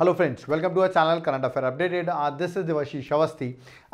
Hello friends welcome to our channel current affair updated आज this is दिवशी शवस्थी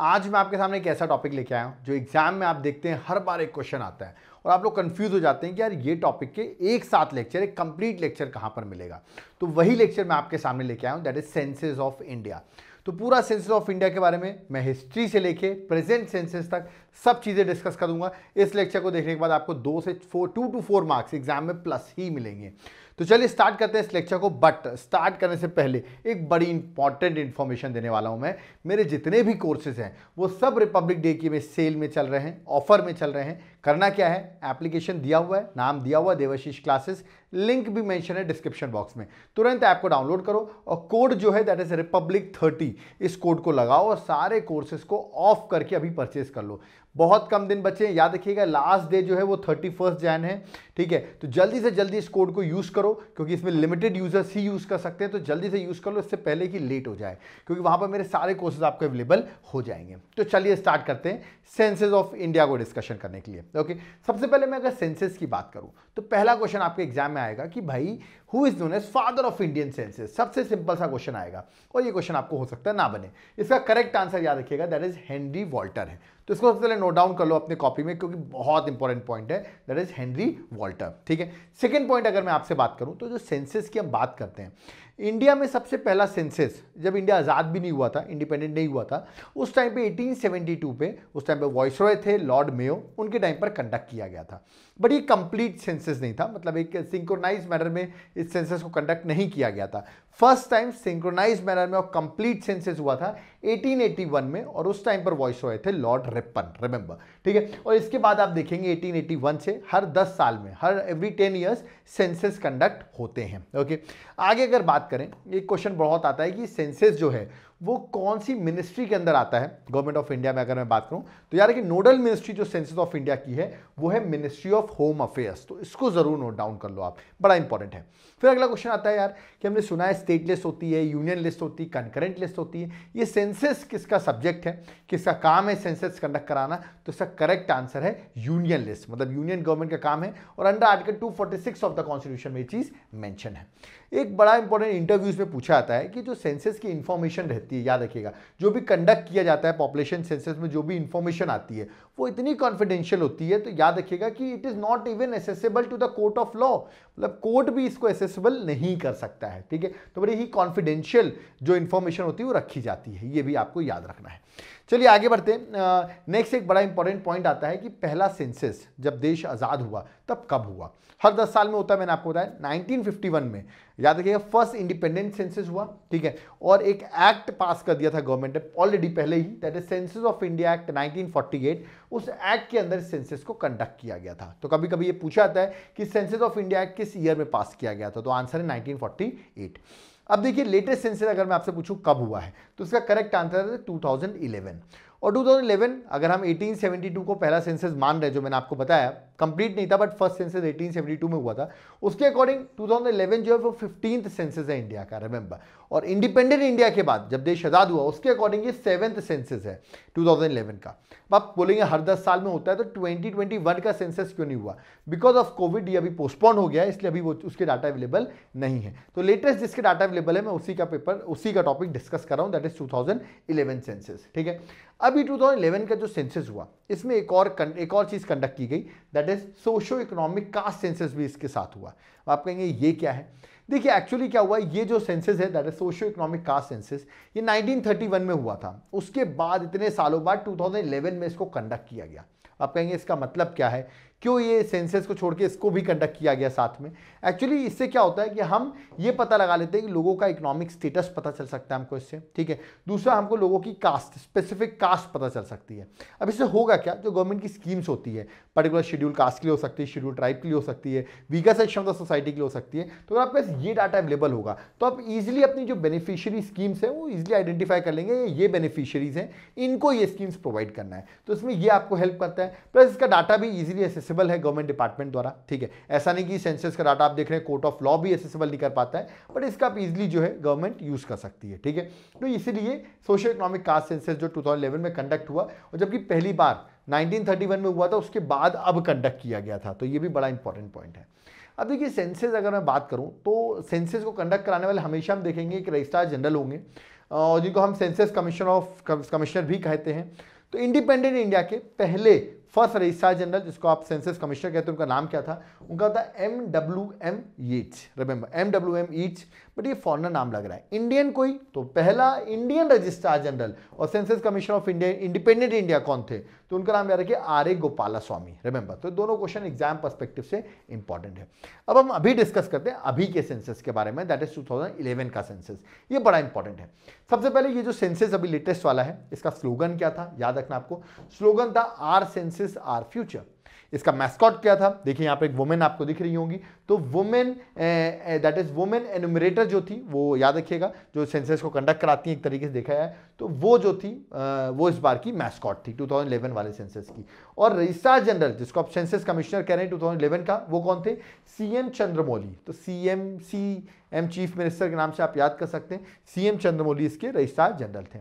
आज मैं आपके सामने एक ऐसा टॉपिक लेके आया हूँ जो एग्जाम में आप देखते हैं हर बार एक क्वेश्चन आता है और आप लोग कंफ्यूज हो जाते हैं कि यार ये टॉपिक के एक साथ लेक्चर एक कंप्लीट लेक्चर कहाँ पर मिलेगा तो वही लेक्चर मैं आपके सामने लेके आया हूँ that is census of India तो पूरा सेंसेस ऑफ इंडिया के बारे में मैं हिस्ट्री से लेके प्रेजेंट सेंसेस तक सब चीज़ें डिस्कस करूंगा इस लेक्चर को देखने के बाद आपको दो से four two two four marks exam में प्लस ही मिलेंगे तो चलिए स्टार्ट करते हैं इस लेक्चर को बट स्टार्ट करने से पहले एक बड़ी इंपॉर्टेंट इन्फॉर्मेशन देने वाला हूं मैं मेरे जितने भी कोर्सेज हैं वो सब रिपब्लिक डे की में सेल में चल रहे हैं ऑफर में चल रहे हैं करना क्या है एप्लीकेशन दिया हुआ है नाम दिया हुआ है देवाशीष क्लासेस लिंक भी मेंशन है डिस्क्रिप्शन बॉक्स में तुरंत ऐप को डाउनलोड करो और कोड जो है दैट इज रिपब्लिक थर्टी इस कोड को लगाओ और सारे कोर्सेज को ऑफ करके अभी परचेज कर लो बहुत कम दिन बचे हैं याद रखिएगा लास्ट डे जो है वो थर्टी फर्स्ट जैन है ठीक है तो जल्दी से जल्दी इस कोड को यूज़ करो क्योंकि इसमें लिमिटेड यूजर्स ही यूज़ कर सकते हैं तो जल्दी से यूज़ कर लो इससे पहले कि लेट हो जाए क्योंकि वहाँ पर मेरे सारे कोर्सेज आपको अवेलेबल हो जाएंगे तो चलिए स्टार्ट करते हैं सेंसेज ऑफ इंडिया को डिस्कशन करने के लिए ओके सबसे पहले मैं अगर सेंसेस की बात करूं तो पहला क्वेश्चन आपके एग्जाम में आएगा कि भाई who is known as father of Indian census सबसे सिंपल सा क्वेश्चन आएगा और ये क्वेश्चन आपको हो सकता है ना बने इसका करेक्ट आंसर याद रखिएगा दैट इज़ हेनरी वॉल्टर है तो इसको सबसे पहले नोट डाउन कर लो अपने कॉपी में क्योंकि बहुत इंपॉर्टेंट पॉइंट है दैट इज़ हेनरी वॉल्टर ठीक है सेकेंड पॉइंट अगर मैं आपसे बात करूँ तो जो सेंसेस की हम बात करते हैं इंडिया में सबसे पहला सेंसेस जब इंडिया आज़ाद भी नहीं हुआ था इंडिपेंडेंट नहीं हुआ था उस टाइम पे 1872 पे उस टाइम पे वॉइसरॉय थे लॉर्ड मेयो उनके टाइम पर कंडक्ट किया गया था बट ये कंप्लीट सेंसेस नहीं था मतलब एक सिंक्रोनाइज मैनर में इस सेंसेस को कंडक्ट नहीं किया गया था फर्स्ट टाइम सिंक्रोनाइज मैनर में और कंप्लीट सेंसेस हुआ था 1881 में और उस टाइम पर वॉइस हुए थे लॉर्ड रिपन रिमेंबर ठीक है और इसके बाद आप देखेंगे 1881 से हर 10 साल में हर एवरी 10 इयर्स सेंसेस कंडक्ट होते हैं ओके आगे अगर बात करें एक क्वेश्चन बहुत आता है कि सेंसेस जो है वो कौन सी मिनिस्ट्री के अंदर आता है गवर्नमेंट ऑफ इंडिया में अगर मैं बात करूँ तो यार कि नोडल मिनिस्ट्री जो सेंसिस ऑफ इंडिया की है वो है मिनिस्ट्री ऑफ होम अफेयर्स तो इसको ज़रूर नोट डाउन कर लो आप बड़ा इंपॉर्टेंट है फिर अगला क्वेश्चन आता है यार कि हमने सुना है स्टेट लिस्ट होती है यूनियन लिस्ट होती है कंकरेंट लिस्ट होती है ये सेंसिस किसका सब्जेक्ट है किसका काम है सेंसिस कंडक्ट कराना तो इसका करेक्ट आंसर है यूनियन लिस्ट मतलब यूनियन गवर्नमेंट का काम है और under article 246 of the constitution में ये चीज़ मेंशन है एक बड़ा इंपॉर्टेंट इंटरव्यूज़ में पूछा जाता है कि जो सेंसस की इंफॉर्मेशन रहती है याद रखिएगा जो भी कंडक्ट किया जाता है पॉपुलेशन सेंसस में जो भी इंफॉर्मेशन आती है वो इतनी कॉन्फिडेंशियल होती है तो याद रखिएगा कि it is not even accessible to the court of law मतलब कोर्ट भी इसको एसेसिबल नहीं कर सकता है ठीक है तो बड़ी ही कॉन्फिडेंशियल जो इन्फॉर्मेशन होती है वो रखी जाती है ये भी आपको याद रखना है चलिए आगे बढ़ते हैं नेक्स्ट एक बड़ा इंपॉर्टेंट पॉइंट आता है कि पहला सेंसेस जब देश आज़ाद हुआ तब कब हुआ हर दस साल में होता है मैंने आपको बताया 1951 में याद रखिएगा फर्स्ट इंडिपेंडेंट सेंसिस हुआ ठीक है और एक एक्ट पास कर दिया था गवर्नमेंट ने ऑलरेडी पहले ही that is census of India act 1948 उस एक्ट के अंदर सेंसिस को कंडक्ट किया गया था तो कभी कभी ये पूछा जाता है कि सेंसिस ऑफ इंडिया एक्ट किस ईयर में पास किया गया था तो आंसर है नाइनटीन अब देखिए लेटेस्ट सेंसिस अगर मैं आपसे पूछूँ कब हुआ है तो इसका करेक्ट आंसर है टू और 2011 अगर हम 1872 को पहला सेंसस मान रहे जो मैंने आपको बताया कंप्लीट नहीं था बट फर्स्ट सेंसस 1872 में हुआ था उसके अकॉर्डिंग 2011 जो है वो फिफ्टीन सेंसस है इंडिया का रिमेंबर और इंडिपेंडेंट इंडिया के बाद जब देश आज़ाद हुआ उसके अकॉर्डिंग ये सेवेंथ सेंसस है 2011 का अब आप बोलेंगे हर दस साल में होता है तो 2021 का सेंसस क्यों नहीं हुआ बिकॉज ऑफ कोविड ये अभी पोस्टपोन हो गया इसलिए अभी वो उसके डाटा अवेलेबल नहीं है तो लेटेस्ट जिसके डाटा अवेलेबल है मैं उसी का पेपर उसी का टॉपिक डिस्कस कर रहा हूँ दैट इज टू सेंसस ठीक है अभी 2011 का जो सेंसस हुआ इसमें एक और एक और चीज़ कंडक्ट की गई that is socio economic caste census भी इसके साथ हुआ आप कहेंगे ये क्या है देखिए एक्चुअली क्या हुआ ये जो सेंसस है that is socio economic caste census ये 1931 में हुआ था उसके बाद इतने सालों बाद 2011 में इसको कंडक्ट किया गया आप कहेंगे इसका मतलब क्या है क्यों ये सेंसेस को छोड़ के इसको भी कंडक्ट किया गया साथ में एक्चुअली इससे क्या होता है कि हम ये पता लगा लेते हैं कि लोगों का इकोनॉमिक स्टेटस पता चल सकता है हमको इससे ठीक है दूसरा हमको लोगों की कास्ट स्पेसिफिक कास्ट पता चल सकती है अब इससे होगा क्या जो गवर्नमेंट की स्कीम्स होती है पर्टिकुलर शेड्यूल कास्ट के लिए हो सकती है शेड्यूल ट्राइब के लिए हो सकती है weaker section of the society के लिए हो सकती है तो अगर आपके पास ये डाटा अवेलेबल होगा तो आप ईजिली अपनी जो बेनिफिशियरी स्कीम्स हैं वो ईजिली आइडेंटिफाई कर लेंगे ये बेनिफिशरीज हैं इनको ये स्कीम्स प्रोवाइड करना है तो इसमें यह आपको हेल्प करता है प्लस इसका डाटा भी ईजिली एसेस एसेसिबल है गवर्नमेंट डिपार्टमेंट द्वारा ठीक है ऐसा नहीं कि सेंसस का डाटा आप देख रहे हैं कोर्ट ऑफ लॉ भी एसेसिबल नहीं कर पाता है बट इसका आप इजिली जो है गवर्नमेंट यूज़ कर सकती है ठीक है तो इसीलिए सोशल इकोनॉमिक कास्ट सेंसस जो 2011 में कंडक्ट हुआ और जबकि पहली बार 1931 में हुआ था उसके बाद अब कंडक्ट किया गया था तो ये भी बड़ा इंपॉर्टेंट पॉइंट है अब देखिए सेंसेस अगर मैं बात करूँ तो सेंसेस को कंडक्ट कराने वाले हमेशा हम देखेंगे कि रजिस्ट्रार जनरल होंगे और जिनको हम सेंसेस कमीशन ऑफ कमिश्नर भी कहते हैं तो इंडिपेंडेंट इंडिया के पहले फर्स्ट रजिस्ट्रार जनरल जिसको आप सेंसस कमिश्नर कहते हैं उनका नाम क्या था उनका था एम डब्ल्यू एम ईच रिमेंबर एम डब्ल्यू एम ईच बट ये फॉरनर नाम लग रहा है इंडियन कोई तो पहला इंडियन रजिस्ट्रार जनरल और census commission of India independent India कौन थे तो उनका नाम याद रखिए R A Gopalaswami remember तो दोनों क्वेश्चन एग्जाम परस्पेक्टिव से इंपॉर्टेंट है अब हम अभी डिस्कस करते हैं अभी के सेंसस के बारे में दैट इज 2011 का सेंसस ये बड़ा इंपॉर्टेंट है सबसे पहले ये जो सेंसस अभी लेटेस्ट वाला है इसका स्लोगन क्या था याद रखना आपको स्लोगन था आर सेंसिस आर फ्यूचर इसका मैस्कॉट क्या था देखिए यहाँ पे एक वुमेन आपको दिख रही होंगी तो women that is women enumerator जो थी वो याद रखिएगा जो सेंसेस को कंडक्ट कराती है एक तरीके से देखा है तो वो जो थी आ, eh, वो इस बार की मैस्कॉट थी 2011 वाले सेंसेस की और रजिस्ट्रार जनरल जिसको आप सेंसेस कमिश्नर कह रहे हैं टू का वो कौन थे सी एम चंद्रमौली तो C M C M chief minister के नाम से आप याद कर सकते हैं सी एम चंद्रमौली इसके रजिस्ट्रार जनरल थे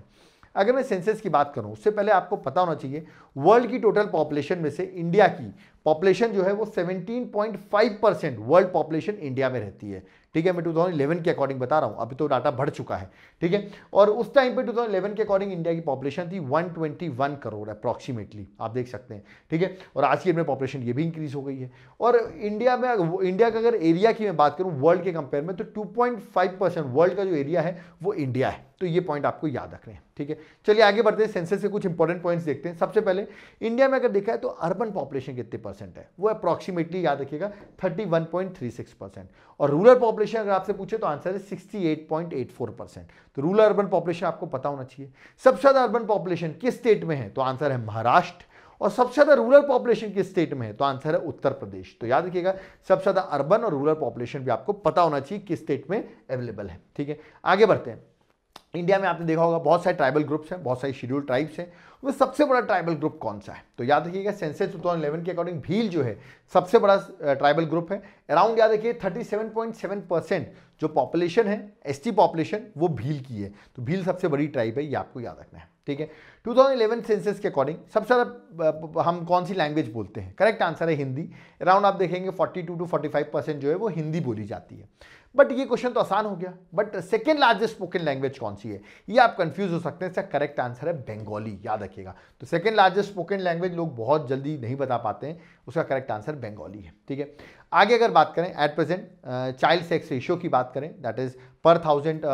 अगर मैं सेंसेस की बात करूं उससे पहले आपको पता होना चाहिए वर्ल्ड की टोटल पॉपुलेशन में से इंडिया की पॉपुलेशन जो है वो 17.5 परसेंट वर्ल्ड पॉपुलेशन इंडिया में रहती है ठीक है मैं 2011 के अकॉर्डिंग बता रहा हूँ अभी तो डाटा बढ़ चुका है ठीक है और उस टाइम पे 2011 के अकॉर्डिंग इंडिया की पॉपुलेशन थी 121 करोड़ अप्रॉक्सीमेटली आप देख सकते हैं ठीक है और आज की में पॉपुलेशन ये भी इंक्रीज हो गई है और इंडिया में इंडिया का अगर एरिया की मैं बात करूँ वर्ल्ड के कंपेयर में तो टू वर्ल्ड का जो एरिया है वो इंडिया है तो ये पॉइंट आपको याद रख रहे हैं ठीक है चलिए आगे बढ़ते हैं सेंसेस के कुछ इंपॉर्टेंट पॉइंट्स देखते हैं सबसे पहले करें इंडिया में अगर देखा है तो अर्बन पॉपुलेशन कितने परसेंट है वो अप्रॉक्सीमेटली याद रखिएगा 31.36 परसेंट और रूरल पॉपुलेशन अगर आपसे पूछे तो आंसर है 68.84 परसेंट तो रूरल अर्बन पॉपुलेशन आपको पता होना चाहिए सबसे ज़्यादा अर्बन पॉपुलेशन किस स्टेट में है तो आंसर है महाराष्ट्र और सबसे ज़्यादा रूरल पॉपुलेशन किस स्टेट में है तो आंसर है उत्तर प्रदेश तो याद रखिएगा सबसे ज़्यादा अर्बन और रूरल पॉपुलेशन भी आपको पता होना चाहिए किस स्टेट में अवेलेबल है ठीक है आगे बढ़ते हैं इंडिया में आपने देखा होगा बहुत सारे ट्राइबल ग्रुप्स हैं बहुत सारे शेड्यूल ट्राइब्स हैं उसमें सबसे बड़ा ट्राइबल ग्रुप कौन सा है तो याद रखिएगा सेंसेस टू थाउजेंड इलेवन के अकॉर्डिंग भील जो है सबसे बड़ा ट्राइबल ग्रुप है अराउंड याद रखिए thirty seven point seven percent जो पॉपुलेशन है एसटी पॉपुलेशन वो भील की है तो भील सबसे बड़ी ट्राइब है ये आपको याद रखना है ठीक है 2011 सेंसस के अकॉर्डिंग सबसे ज़्यादा हम कौन सी लैंग्वेज बोलते हैं करेक्ट आंसर है हिंदी अराउंड आप देखेंगे 42 टू टू परसेंट जो है वो हिंदी बोली जाती है बट ये क्वेश्चन तो आसान हो गया but second largest spoken language कौन सी है ये आप कंफ्यूज हो सकते हैं इसका करेक्ट आंसर है बंगाली याद रखिएगा तो सेकेंड लार्जेस्ट स्पोकन लैंग्वेज लोग बहुत जल्दी नहीं बता पाते हैं उसका करेक्ट आंसर बंगाली है ठीक है आगे अगर बात करें at present child sex ratio की बात करें दैट इज पर थाउजेंड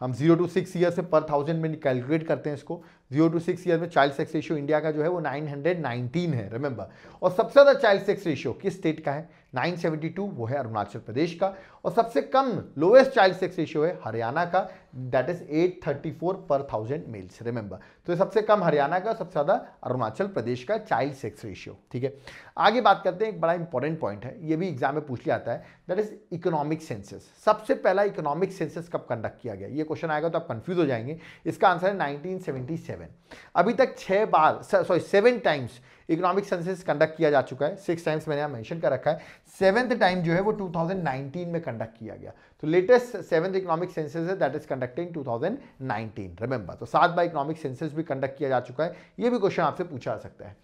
हम जीरो टू सिक्स ईयर से पर थाउजेंड में कैलकुलेट करते हैं इसको जीरो टू सिक्स ईयर में चाइल्ड सेक्स रेशियो इंडिया का जो है वो 919 है रिमेंबर और सबसे ज़्यादा चाइल्ड सेक्स रेशियो किस स्टेट का है 972 वो है अरुणाचल प्रदेश का और सबसे कम लोएस्ट चाइल्ड सेक्स रेशियो है हरियाणा का दैट इज 834 पर थाउजेंड मेल्स रिमेंबर तो सबसे कम हरियाणा का सबसे ज़्यादा अरुणाचल प्रदेश का चाइल्ड सेक्स रेशियो ठीक है आगे बात करते हैं एक बड़ा इंपॉर्टेंट पॉइंट है ये भी एग्जाम में पूछ लिया जाता है दैट इज इकोनॉमिक सेंसस सबसे पहला इकोनॉमिक सेंसस कब कंडक्ट किया गया ये क्वेश्चन आएगा तो आप कंफ्यूज हो जाएंगे इसका आंसर है नाइनटीन अभी तक छह बार sorry seven times economic census conduct किया जा चुका है सिक्स टाइम्स मैंने यहाँ मेंशन कर रखा है सेवंथ टाइम जो है वो 2019 में कंडक्ट किया गया तो लेटेस्ट सेवंथ इकोनॉमिक सेंसस है that is conducted in 2019 remember तो सात बार इकोनॉमिक सेंसस भी कंडक्ट किया जा चुका है ये भी क्वेश्चन आपसे पूछा जा सकता है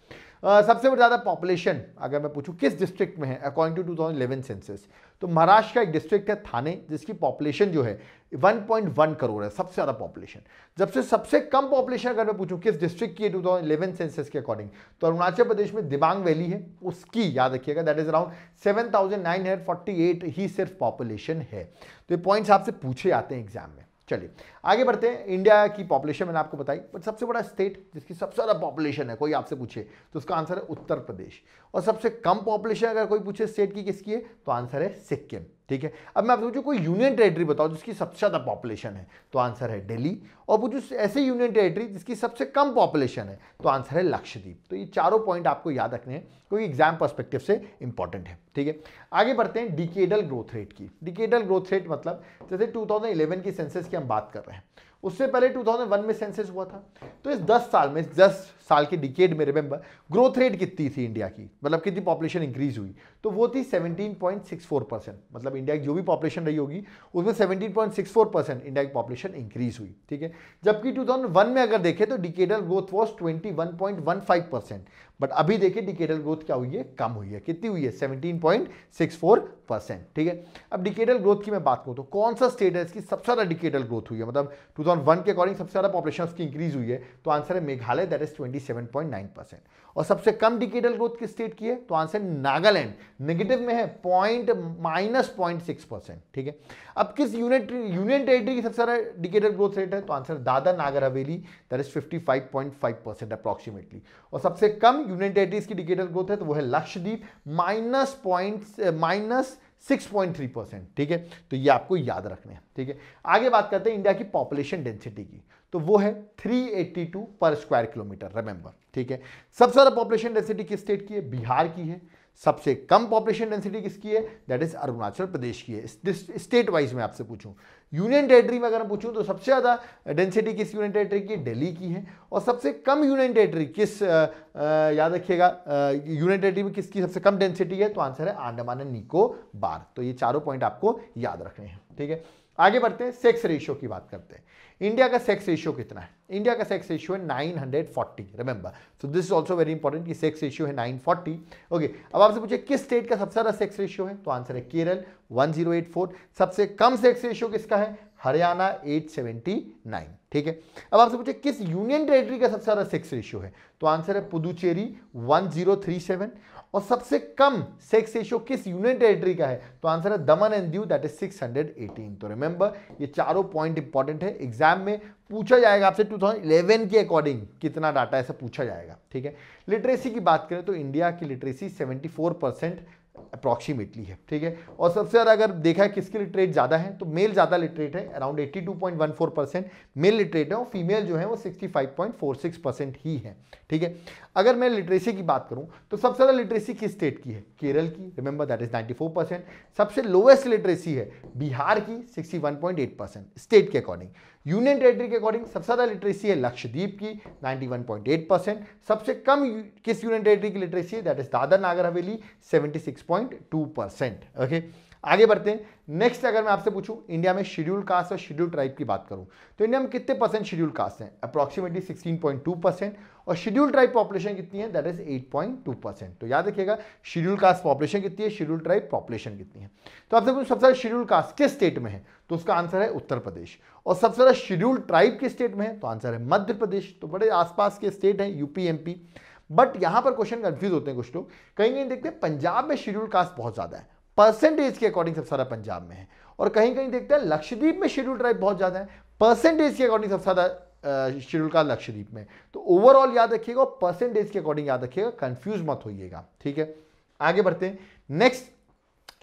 uh, सबसे ज़्यादा पॉपुलेशन अगर मैं पूछूँ किस डिस्ट्रिक्ट में है अकॉर्डिंग टू 2011 सेंसस तो महाराष्ट्र का एक डिस्ट्रिक्ट है थाने जिसकी पॉपुलेशन जो है 1.1 करोड़ है सबसे ज़्यादा पॉपुलेशन जब से सबसे कम पॉपुलेशन अगर मैं पूछूं किस डिस्ट्रिक्ट की है 2011 सेंसस के अकॉर्डिंग तो अरुणाचल प्रदेश में दिबांग वैली है उसकी याद रखिएगा दैट इज अराउंड सेवन ही सिर्फ पॉपुलेशन है तो ये पॉइंट्स आपसे पूछे आते हैं एग्जाम में चलिए आगे बढ़ते हैं इंडिया की पॉपुलेशन मैंने आपको बताई बट सबसे बड़ा स्टेट जिसकी सबसे ज़्यादा पॉपुलेशन है कोई आपसे पूछे तो उसका आंसर है उत्तर प्रदेश और सबसे कम पॉपुलेशन अगर कोई पूछे स्टेट की किसकी है तो आंसर है सिक्किम ठीक है अब मैं आप सोचो कोई यूनियन टेरेटरी बताओ जिसकी सबसे ज़्यादा पॉपुलेशन है तो आंसर है दिल्ली और वो जो ऐसे यूनियन टेरेटरी जिसकी सबसे कम पॉपुलेशन है तो आंसर है लक्षद्वीप तो ये चारों पॉइंट आपको याद रखने हैं क्योंकि एग्जाम पर्सपेक्टिव से इंपॉर्टेंट है ठीक है आगे बढ़ते हैं डिकेडल ग्रोथ रेट की डिकेडल ग्रोथ रेट मतलब जैसे टू की सेंसेस की हम बात कर रहे हैं उससे पहले टू में सेंसेस हुआ था तो इस दस साल में दस साल के डिकेड में रिमेंबर ग्रोथ रेट कितनी थी इंडिया की मतलब कितनी पॉपुलेशन इंक्रीज हुई तो वो थी 17.64 परसेंट मतलब इंडिया की जो भी पॉपुलेशन रही होगी उसमें 17.64 परसेंट इंडिया की पॉपुलेशन इंक्रीज हुई ठीक है जबकि 2001 में अगर देखें तो decadal growth was twenty percent but अभी देखिए डिकेडल ग्रोथ क्या हुई है कम हुई है कितनी हुई है सेवनटीन परसेंट ठीक है अब डिकेडल ग्रोथ की मैं बात करूँ तो कौन सा स्टेट है इसकी सबसे ज़्यादा डिकेडल ग्रोथ हुई है मतलब टू के अकॉर्डिंग सबसे ज़्यादा पॉपुलेशन की इंक्रीज हुई है तो आंसर है Meghalaya that is twenty 27.9 percent और सबसे कम डिकेटल ग्रोथ किस स्टेट की है तो आंसर नागालैंड नेगेटिव में है point minus point six percent ठीक है अब किस यूनिट यूनियन टेरिटरी की सबसे ज़्यादा डिकेटल ग्रोथ रेट है तो आंसर दादा नागर हवेली दैट इज 55.5 परसेंट अप्रॉक्सीमेटली और सबसे कम यूनियन टेरिटरीज की डिकेटल ग्रोथ है तो वो है Lakshadweep minus point minus 6.3 percent ठीक है तो ये आपको याद रखना है ठीक है आगे बात करते हैं इंडिया की पॉपुलेशन डेंसिटी की तो वो है 382 पर स्क्वायर किलोमीटर रिमेंबर ठीक है सबसे ज़्यादा पॉपुलेशन डेंसिटी किस स्टेट की है बिहार की है सबसे कम पॉपुलेशन डेंसिटी किसकी है दैट इज अरुणाचल प्रदेश की है स्टेट वाइज में आपसे पूछूं यूनियन टेरिटरी में अगर मैं पूछूं तो सबसे ज़्यादा डेंसिटी किस यूनियन टेरिटरी की दिल्ली की है और सबसे कम यूनियन टेरिटरी किस आ, आ, याद रखिएगा यूनियन टेरिटरी में किसकी सबसे कम डेंसिटी है तो आंसर है आंडमान निकोबार तो ये चारों पॉइंट आपको याद रखने हैं ठीक है आगे बढ़ते हैं सेक्स रेशियो की बात करते हैं इंडिया का सेक्स रेशियो कितना है इंडिया का सेक्स रेशियो है 940 remember so this is also very important कि सेक्स रेशियो है 940 ओके अब आपसे पूछे किस स्टेट का सबसे ज़्यादा सेक्स रेशियो है तो आंसर है केरल 1084 सबसे कम सेक्स रेशियो किसका है हरियाणा 879 ठीक है अब आपसे पूछे किस यूनियन टेरिटरी का सबसे ज़्यादा सेक्स रेशियो है तो आंसर है पुदुचेरी 1037 और सबसे कम सेक्स रेशियो किस यूनियन टेरिटरी का है तो आंसर है दमन एंड दीव दैट इज 618 तो रिमेंबर ये चारों पॉइंट इंपॉर्टेंट है एग्जाम में पूछा जाएगा आपसे 2011 के अकॉर्डिंग कितना डाटा ऐसा पूछा जाएगा ठीक है लिटरेसी की बात करें तो इंडिया की लिटरेसी सेवेंटी परसेंट अप्रॉक्सीमेटली है ठीक है और सबसे ज़्यादा अगर देखा है किसके लिटरेट ज़्यादा है तो मेल ज़्यादा लिटरेट है अराउंड 82.14 परसेंट मेल लिटरेट है और फीमेल जो है वो 65.46 परसेंट ही है ठीक है अगर मैं लिटरेसी की बात करूं तो सबसे ज़्यादा लिटरेसी किस स्टेट की है केरल की रिमेंबर दैट इज 94 परसेंट सबसे लोएस्ट लिटरेसी है बिहार की 61.8 परसेंट स्टेट के अकॉर्डिंग यूनियन टेरेटरी के अकॉर्डिंग सबसे ज़्यादा लिटरेसी है लक्षद्वीप की 91.8 परसेंट सबसे कम किस यूनियन टेरेटरी की लिटरेसी है that is Dadra Nagar Haveli seventy percent okay आगे बढ़ते हैं नेक्स्ट अगर मैं आपसे पूछूं इंडिया में शेड्यूल कास्ट और शेड्यूल ट्राइब की बात करूं तो इंडिया में कितने परसेंट शेड्यूल कास्ट हैं अप्रॉक्सीमेटली 16.2 परसेंट और शेड्यूल ट्राइब पॉपुलेशन कितनी है दैट इज 8.2 परसेंट तो याद रखिएगा शेड्यूल कास्ट पॉपुलेशन कितनी है शेड्यूल ट्राइब पॉपुलेशन कितनी है तो आपसे पूछू सबसे ज्यादा शेड्यूल कास्ट किस स्टेट में है तो उसका आंसर है उत्तर प्रदेश और सबसे ज्यादा शेड्यूल ट्राइब किस स्टेट में है तो आंसर है मध्य प्रदेश तो बड़े आसपास के स्टेट हैं यूपी एमपी बट यहाँ पर क्वेश्चन कन्फ्यूज होते हैं कुछ लोग कहीं कहीं देखते हैं पंजाब में शेड्यूल कास्ट बहुत ज़्यादा है परसेंटेज के अकॉर्डिंग सबसे ज्यादा पंजाब में है और कहीं कहीं देखते हैं लक्षद्वीप में शेड्यूल ट्राइब बहुत ज़्यादा है परसेंटेज के अकॉर्डिंग सबसे ज़्यादा शेड्यूल का लक्षद्वीप में तो ओवरऑल याद रखिएगा और परसेंटेज के अकॉर्डिंग याद रखिएगा कंफ्यूज मत होइएगा ठीक है आगे बढ़ते हैं नेक्स्ट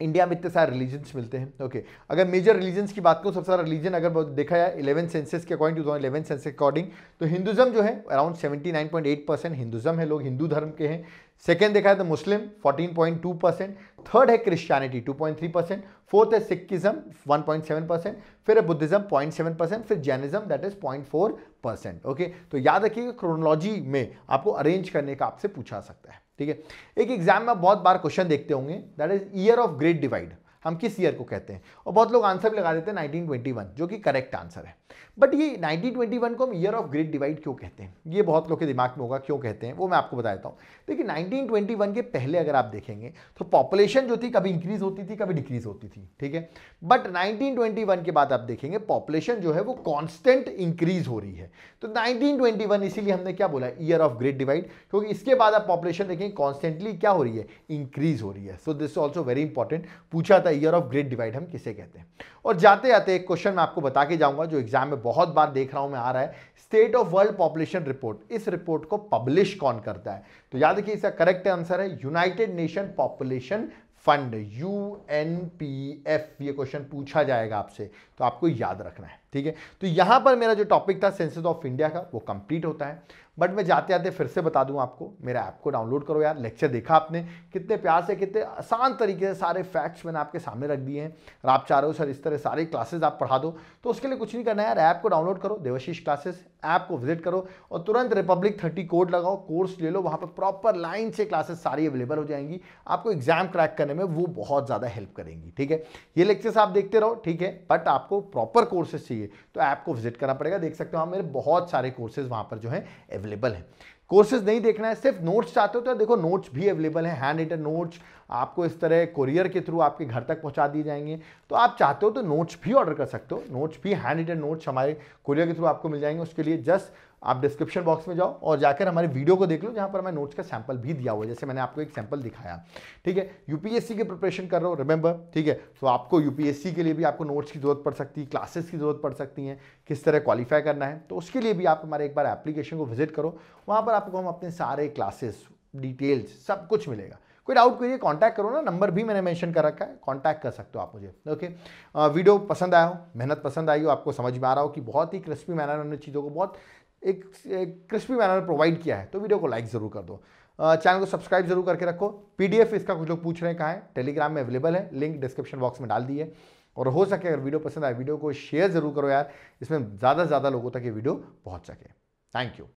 इंडिया में इतने सारे रिलीजन्स मिलते हैं ओके okay. अगर मेजर रिलीजन्स की बात करूँ सबसे सारा रिलीजन अगर देखा जाए इलेवन सेंसेस के अकॉर्डिंग टू इलेवन सेंसेस के अकॉर्डिंग तो हिंदुज़म जो है around seventy nine point eight percent Hinduism है लोग हिंदू धर्म के हैं सेकेंड देखा है तो Muslim fourteen point two percent third है क्रिश्चियनिटी 2.3 परसेंट फोर्थ है सिक्किज्म 1.7 परसेंट फिर है बुद्धिज्म 0.7 परसेंट फिर Jainism that is 0.4 percent okay तो याद रखिएगा क्रोनोलॉजी में आपको अरेंज करने का आपसे पूछा सकता है ठीक है एक एग्जाम में बहुत बार क्वेश्चन देखते होंगे that is year of great divide हम किस ईयर को कहते हैं और बहुत लोग आंसर भी लगा देते हैं 1921 जो कि करेक्ट आंसर है बट ये 1921 को हम ईयर ऑफ ग्रेट डिवाइड क्यों कहते हैं ये बहुत लोग के दिमाग में होगा क्यों कहते हैं वो मैं आपको बता देता हूँ देखिए नाइनटीन के पहले अगर आप देखेंगे तो पॉपुलेशन जो थी कभी इंक्रीज होती थी कभी डिक्रीज होती थी ठीक है बट नाइनटीन के बाद आप देखेंगे पॉपुलेशन जो है वो कॉन्स्टेंट इंक्रीज हो रही है तो नाइनटीन इसीलिए हमने क्या बोला ईयर ऑफ ग्रेट डिवाइड क्योंकि इसके बाद आप पॉपुलेशन देखेंगे कॉन्स्टेंटली क्या हो रही है इंक्रीज हो रही है so this also very important पूछा था ईयर ऑफ ग्रेट डिवाइड हम किसे कहते हैं और जाते जाते एक क्वेश्चन मैं आपको बता के जाऊंगा जो एग्जाम में बहुत बार देख रहा हूं मैं आ रहा है state of world population report इस रिपोर्ट को पब्लिश कौन करता है तो याद रखिए इसका करेक्ट आंसर है United Nation population fund U N P F ये क्वेश्चन पूछा जाएगा आपसे तो आपको याद रखना है ठीक है तो यहां पर मेरा जो टॉपिक था सेंसस ऑफ इंडिया का वो कंप्लीट होता है बट मैं जाते आते फिर से बता दूं आपको मेरा ऐप को डाउनलोड करो यार लेक्चर देखा आपने कितने प्यार से कितने आसान तरीके से सारे फैक्ट्स मैंने आपके सामने रख दिए हैं और आप चाह रहे हो सर इस तरह सारे क्लासेज आप पढ़ा दो तो उसके लिए कुछ नहीं करना है यार ऐप को डाउनलोड करो देवशीष क्लासेस ऐप को विजिट करो और तुरंत रिपब्लिक थर्टी कोड लगाओ कोर्स ले लो वहाँ पर प्रॉपर लाइन से क्लासेस सारी अवेलेबल हो जाएंगी आपको एग्जाम क्रैक करने में वो बहुत ज़्यादा हेल्प करेंगी ठीक है ये लेक्चर्स आप देखते रहो ठीक है बट आपको प्रॉपर कोर्सेज चाहिए तो ऐप को विजिट करना पड़ेगा देख सकते हो आप हाँ, मेरे बहुत सारे कोर्सेज वहाँ पर जो है अवेलेबल हैं कोर्सेज नहीं देखना है सिर्फ नोट्स चाहते हो तो देखो नोट्स भी अवेलेबल हैं हैंड रिटन नोट्स आपको इस तरह कोरियर के थ्रू आपके घर तक पहुंचा दिए जाएंगे तो आप चाहते हो तो नोट्स भी ऑर्डर कर सकते हो नोट्स भी हैंड रिटन नोट्स हमारे कोरियर के थ्रू आपको मिल जाएंगे उसके लिए जस्ट आप डिस्क्रिप्शन बॉक्स में जाओ और जाकर हमारे वीडियो को देख लो जहाँ पर हमें नोट्स का सैंपल भी दिया हुआ है जैसे मैंने आपको एक सैंपल दिखाया ठीक है यूपीएससी की प्रिपरेशन कर रहे हो रिमेंबर ठीक है तो आपको यूपीएससी के लिए भी आपको नोट्स की जरूरत पड़ सकती है क्लासेस की जरूरत पड़ सकती है किस तरह क्वालिफाई करना है तो उसके लिए भी आप हमारे एक बार एप्लीकेशन को विजिट करो वहाँ पर आपको हम अपने सारे क्लासेस डिटेल्स सब कुछ मिलेगा कोई डाउट करिए कॉन्टैक्ट करो ना नंबर भी मैंने मेंशन कर रखा है कॉन्टैक्ट कर सकते हो आप मुझे ओके आ, वीडियो पसंद आया हो मेहनत पसंद आई हो आपको समझ में आ रहा हो कि बहुत ही क्रिस्पी मैनर उन्होंने चीज़ों को बहुत एक, क्रिस्पी मैनर में प्रोवाइड किया है तो वीडियो को लाइक ज़रूर कर दो चैनल को सब्सक्राइब जरूर करके रखो पीडीएफ इसका कुछ लोग पूछ रहे हैं कहाँ है टेलीग्राम में अवेलेबल है लिंक डिस्क्रिप्शन बॉक्स में डाल दी है और हो सके अगर वीडियो पसंद आए वीडियो को शेयर ज़रूर करो यार इसमें ज़्यादा से ज़्यादा लोगों तक ये वीडियो पहुँच सके थैंक यू